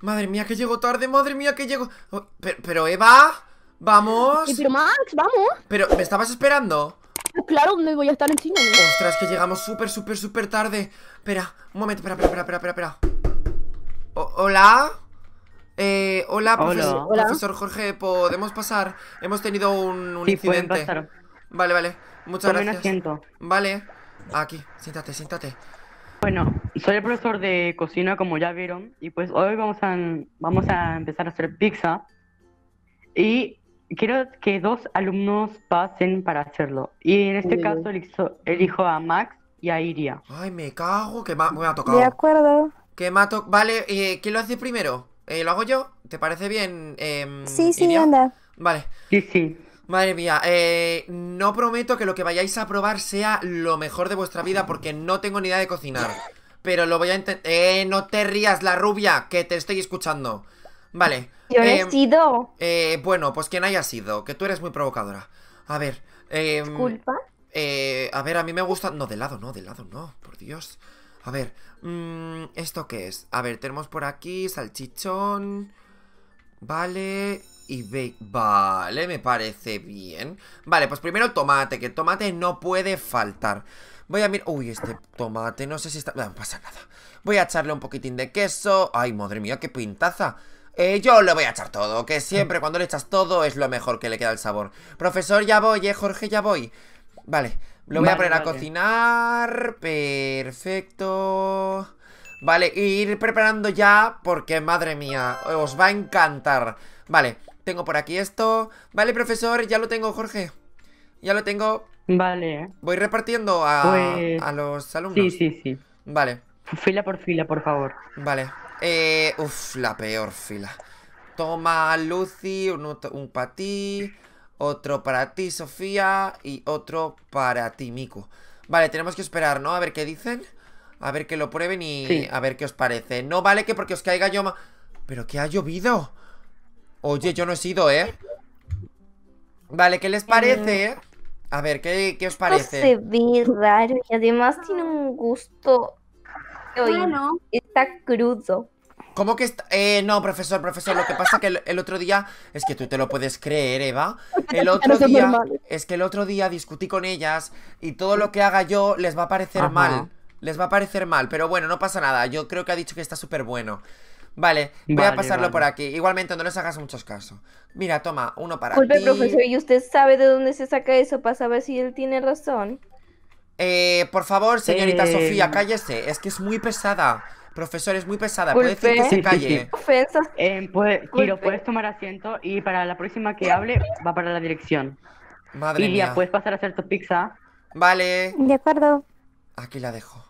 Madre mía, que llego tarde, madre mía, que llego... Oh, pero, Eva, vamos... pero Max, vamos. Pero, ¿me estabas esperando? Pues claro, no voy a estar en China. Ostras, que llegamos súper, súper, súper tarde. Espera, un momento, espera, espera, espera, espera, espera. ¿Hola? Eh, hola, profesor, Jorge, ¿podemos pasar? Hemos tenido un, incidente. Vale, vale. Muchas gracias. Vale. Aquí, siéntate, siéntate. Bueno, soy el profesor de cocina, como ya vieron, y pues hoy vamos a, vamos a empezar a hacer pizza. Y quiero que dos alumnos pasen para hacerlo. Y en este caso elijo elijo a Max y a Iria. Ay, me cago, que me ha tocado. De acuerdo. Que me ha Vale, eh, ¿quién lo hace primero? Eh, ¿Lo hago yo? ¿Te parece bien? Eh, sí, sí, anda. Vale. Sí, sí. Madre mía, eh, no prometo que lo que vayáis a probar sea lo mejor de vuestra vida porque no tengo ni idea de cocinar. Pero lo voy a intentar... ¡Eh, no te rías, la rubia! Que te estoy escuchando. Vale. Yo he em, sido. Eh, bueno, pues quien haya sido, que tú eres muy provocadora. A ver. Eh, Disculpa. Eh, a ver, a mí me gusta... No, de lado, no, de lado, no, por Dios. A ver, mm, ¿esto qué es? A ver, tenemos por aquí salchichón. Vale, y Vale, me parece bien. Vale, pues primero tomate, que tomate no puede faltar. Voy a mirar... Uy, este tomate, no sé si está... No pasa nada. Voy a echarle un poquitín de queso. Ay, madre mía, qué pintaza. Eh, yo le voy a echar todo, que siempre cuando le echas todo es lo mejor que le queda el sabor. Profesor, ya voy, eh, Jorge, ya voy. Vale, lo voy a poner a cocinar. Perfecto. Vale, ir preparando ya porque, madre mía, os va a encantar. Vale, tengo por aquí esto. Vale, profesor, ya lo tengo, Jorge. Ya lo tengo. Vale. Voy repartiendo a, pues a los alumnos. Sí, sí, sí. Vale. Fila por fila, por favor. Vale. Eh, uf, la peor fila. Toma, Lucy, un, un para ti, otro para ti, Sofía, y otro para ti, Miku. Vale, tenemos que esperar, ¿no? A ver qué dicen. A ver que lo prueben y a ver qué os parece. No vale que porque os caiga yo... Pero que ha llovido. Oye, yo no he sido, ¿eh? Vale, ¿qué les parece? A ver, ¿qué, os parece? se ve raro y además tiene un gusto... Bueno. Está crudo. ¿Cómo que está? Eh, no, profesor, profesor, lo que pasa que el, otro día... Es que tú te lo puedes creer, Eva. El otro día... Es que el otro día discutí con ellas y todo lo que haga yo les va a parecer mal. Les va a parecer mal, pero bueno, no pasa nada. Yo creo que ha dicho que está súper bueno. Vale, voy a pasarlo por aquí. Igualmente, no les hagas muchos casos. Mira, toma, uno para Disculpe, ti. profesor, ¿y usted sabe de dónde se saca eso para saber si él tiene razón? Eh, por favor, señorita eh, Sofía, cállese. Es que es muy pesada. Profesor, es muy pesada. Puede decir que se calle. Ofensa. Eh, puede, puedes tomar asiento y para la próxima que hable va para la dirección. Madre puedes pasar a hacer tu pizza. Vale. De acuerdo. Aquí la dejo.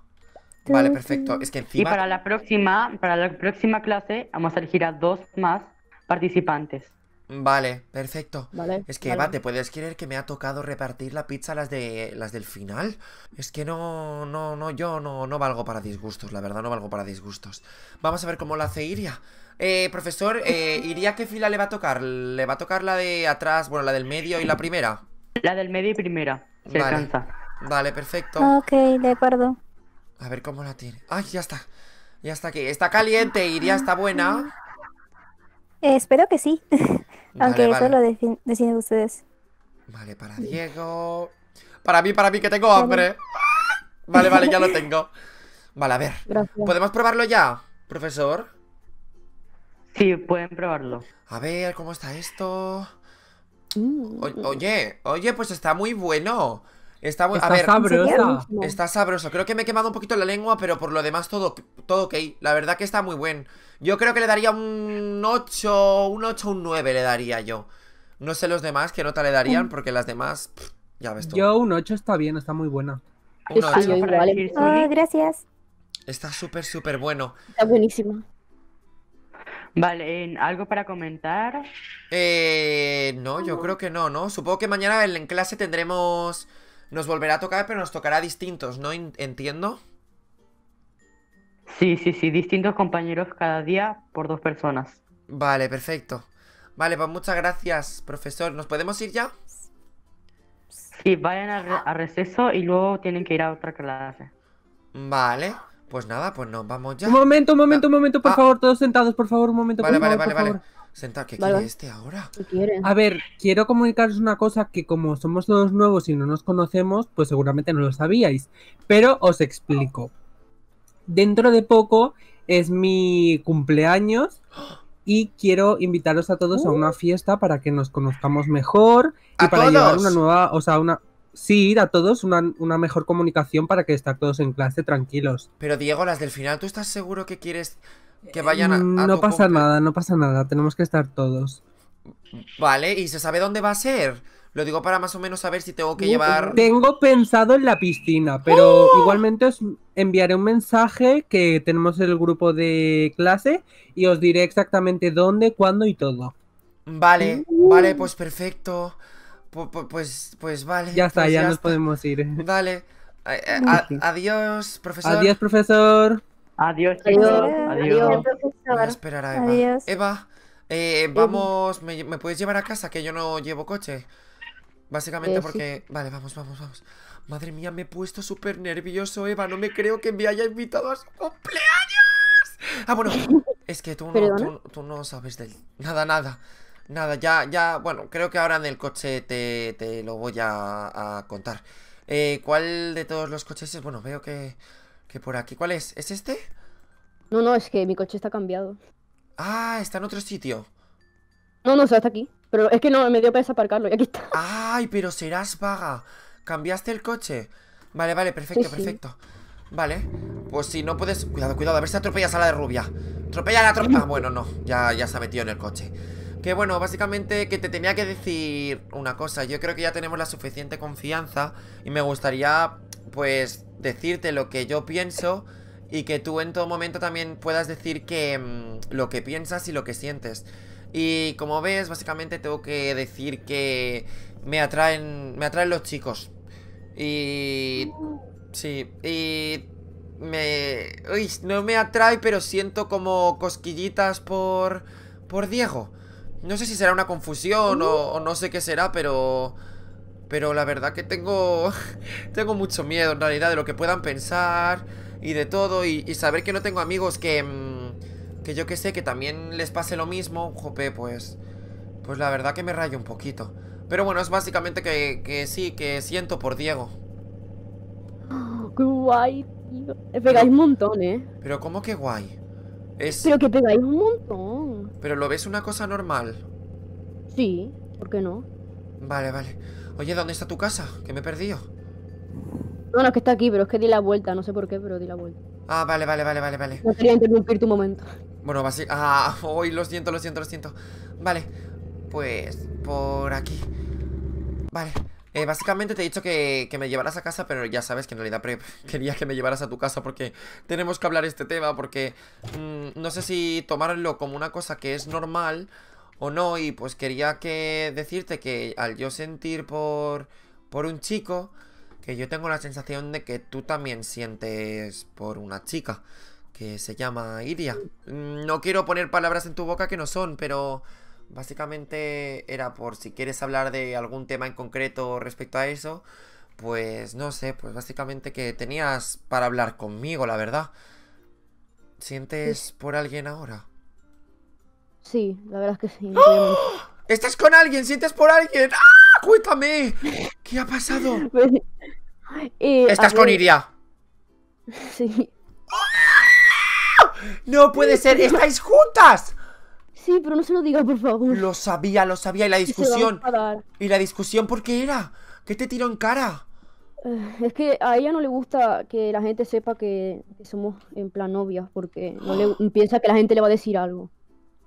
Vale, perfecto. Es que encima... Y para la próxima, para la próxima clase vamos a elegir a dos más participantes. Vale, perfecto. Vale, es que ¿te puedes creer que me ha tocado repartir la pizza las de las del final? Es que no, no, no, yo no, no valgo para disgustos, la verdad, no valgo para disgustos. Vamos a ver cómo la hace Iria. Eh, profesor, eh, ¿Iria qué fila le va a tocar? ¿Le va a tocar la de atrás, bueno, la del medio y la primera? La del medio y primera, se Vale, perfecto. Ok, de acuerdo. A ver cómo la tiene. ¡Ay, ya está! Ya está aquí. Está caliente y ya está buena. Eh, espero que sí. Aunque eso lo deciden ustedes. Vale, para Diego. Para mí, para mí, que tengo hambre. Vale, vale, ya lo tengo. Vale, a ver. ¿Podemos probarlo ya, profesor? Sí, pueden probarlo. A ver, ¿cómo está esto? Uh. oye, oye, pues está muy bueno. Está bueno. Está sabroso. Creo que me he quemado un poquito la lengua, pero por lo demás todo, todo ok. La verdad que está muy buen. Yo creo que le daría un 8, un 8, un 9 le daría yo. No sé los demás qué nota le darían, porque las demás, ya ves tú. Yo un 8 está bien, está muy buena. Ah, gracias. Está súper, súper bueno. Está buenísimo. Vale, ¿algo para comentar? Eh, no, yo creo que no, ¿no? Supongo que mañana en clase tendremos nos volverá a tocar, pero nos tocará distintos, ¿no? Entiendo. Sí, sí, sí, distintos compañeros cada día por dos personas. Vale, perfecto. Vale, pues muchas gracias, profesor. ¿Nos podemos ir ya? Sí, vayan a, receso y luego tienen que ir a otra clase. Vale. Pues nada, pues nos vamos ya. Un momento, un momento, un momento, por ah. favor, todos sentados, por favor, un momento. Vale, por vale, favor, vale, vale. Senta, ¿qué quiere este ahora? A ver, quiero comunicaros una cosa que como somos todos nuevos y no nos conocemos, pues seguramente no lo sabíais. Pero os explico. Dentro de poco es mi cumpleaños y quiero invitaros a todos a una uh. fiesta para que nos conozcamos mejor y para llevar una nueva, o sea, una sí, ir a todos una, una, mejor comunicación para que estar todos en clase tranquilos. Pero Diego, las del final, ¿tú estás seguro que quieres que vayan a. no pasa nada, no pasa nada. Tenemos que estar todos. Vale, ¿y se sabe dónde va a ser? Lo digo para más o menos saber si tengo que llevar. Tengo pensado en la piscina, pero ¡Oh! igualmente os enviaré un mensaje que tenemos el grupo de clase y os diré exactamente dónde, cuándo y todo. Vale, uh. vale, pues perfecto. Pues, pues, vale. Ya está, pues ya, nos podemos ir. Vale. Eh, eh, adiós, profesor. Adiós, profesor. Adiós, chicos. Adiós. Adiós. a esperar a Eva. Eva, eh, vamos, ¿me, puedes llevar a casa que yo no llevo coche? Básicamente eh, porque... Vale, vamos, vamos, vamos. Madre mía, me he puesto súper nervioso, Eva. No me creo que me haya invitado a su cumpleaños. Ah, bueno, es que tú no, tú, no sabes de él. Nada, nada. Nada, ya, ya, bueno, creo que ahora en el coche te, lo voy a, contar. Eh, ¿Cuál de todos los coches es? Bueno, veo que que por aquí, ¿cuál es? ¿Es este? No, no, es que mi coche está cambiado. Ah, está en otro sitio. No, no, o está aquí. Pero es que no, me dio para desaparcarlo y aquí está. Ay, pero serás vaga. Cambiaste el coche. Vale, vale, perfecto, perfecto. Vale. Pues si no puedes... Cuidado, cuidado, a ver si atropellas a la de rubia. Atropella a la tropa. bueno, no. Ya, ya se ha metido en el coche. Que bueno, básicamente que te tenía que decir una cosa. Yo creo que ya tenemos la suficiente confianza y me gustaría pues decirte lo que yo pienso y que tú en todo momento también puedas decir que mm, lo que piensas y lo que sientes. Y como ves, básicamente tengo que decir que me atraen me atraen los chicos. Y sí, y me no me atrae, pero siento como cosquillitas por por Diego. No sé si será una confusión o no sé qué será, pero pero la verdad que tengo... tengo mucho miedo en realidad de lo que puedan pensar y de todo. Y, saber que no tengo amigos que... Mm, que yo que sé, que también les pase lo mismo. Jope, pues... Pues la verdad que me rayo un poquito. Pero bueno, es básicamente que, que sí, que siento por Diego. ¡Qué guay, tío! Eh, pegáis un montón, ¿eh? Pero ¿cómo que guay? Es... Pero que pegáis un montón. ¿Pero lo ves una cosa normal? Sí, ¿por qué no? Vale, vale. Oye, ¿dónde está tu casa? Que me he perdido. bueno es que está aquí, pero es que di la vuelta. No sé por qué, pero di la vuelta. Ah, vale, vale, vale, vale, vale. No quería interrumpir tu momento. Bueno, básicamente Ah, hoy lo siento, lo siento, lo siento. Vale, pues por aquí. Vale. Eh, básicamente te he dicho que, que, me llevaras a casa, pero ya sabes que en realidad quería que me llevaras a tu casa porque tenemos que hablar este tema, porque mm, no sé si tomarlo como una cosa que es normal o no. Y pues quería que decirte que al yo sentir por, por un chico, que yo tengo la sensación de que tú también sientes por una chica, que se llama Iria. Mm, no quiero poner palabras en tu boca que no son, pero básicamente era por si quieres hablar de algún tema en concreto respecto a eso. Pues no sé, pues básicamente que tenías para hablar conmigo, la verdad. ¿Sientes por alguien ahora? Sí, la verdad es que sí. ¡Ah! ¡Estás con alguien! ¡Sientes por alguien! ¡Ah! ¡Cuéntame! ¿Qué ha pasado? ¡Estás con Iria! Sí. ¡Ah! ¡No puede ser! ¡Estáis juntas! Sí, pero no se lo diga, por favor. Lo sabía, lo sabía. Y la discusión. ¿Y la discusión por qué era? ¿Qué te tiró en cara? Eh, es que a ella no le gusta que la gente sepa que, somos en plan novias, porque no piensa que la gente le va a decir algo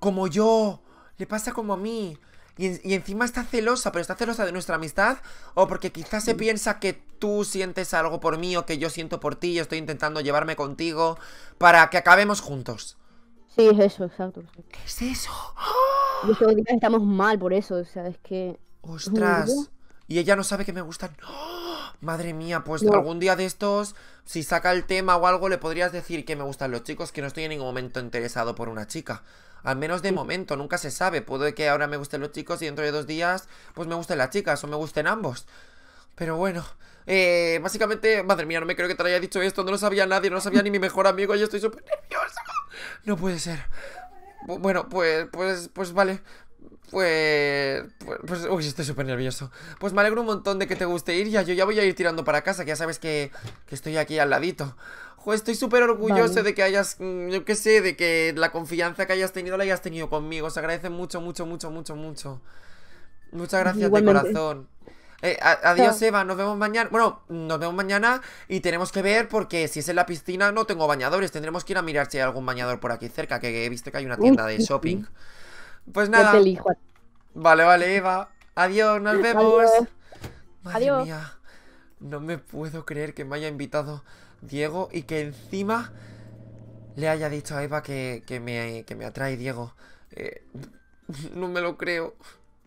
como yo, le pasa como a mí. Y, encima está celosa, pero está celosa de nuestra amistad o porque quizás se mm. piensa que tú sientes algo por mí o que yo siento por ti y estoy intentando llevarme contigo para que acabemos juntos. Sí, es eso, exacto. ¿Qué es eso? estamos mal por eso, o sea, es que... Ostras. Y ella no sabe que me gustan. ¡Oh! Madre mía, pues algún día de estos, si saca el tema o algo, le podrías decir que me gustan los chicos, que no estoy en ningún momento interesado por una chica. Al menos de momento, nunca se sabe. Puede que ahora me gusten los chicos y dentro de dos días, pues me gusten las chicas o me gusten ambos. Pero bueno, eh, básicamente, madre mía, no me creo que te haya dicho esto. No lo sabía nadie, no lo sabía ni mi mejor amigo. Y estoy súper nervioso No puede ser. Bueno, pues, pues, pues vale. Pues, pues, pues, uy, estoy súper nervioso Pues me alegro un montón de que te guste ir ya Yo ya voy a ir tirando para casa, que ya sabes que, estoy aquí al ladito Joder, estoy súper orgulloso de que hayas, mm, yo qué sé, de que la confianza que hayas tenido la hayas tenido conmigo Se agradece mucho, mucho, mucho, mucho, mucho Muchas gracias de corazón eh, adiós Eva, nos vemos mañana. Bueno, nos vemos mañana y tenemos que ver porque si es en la piscina no tengo bañadores. Tendremos que ir a mirar si hay algún bañador por aquí cerca, que he visto que hay una tienda de shopping. Pues nada. Vale, vale, Eva. Adiós, nos vemos. Madre mía. No me puedo creer que me haya invitado Diego y que encima le haya dicho a Eva que, que, me, atrae Diego. Eh, no me lo creo.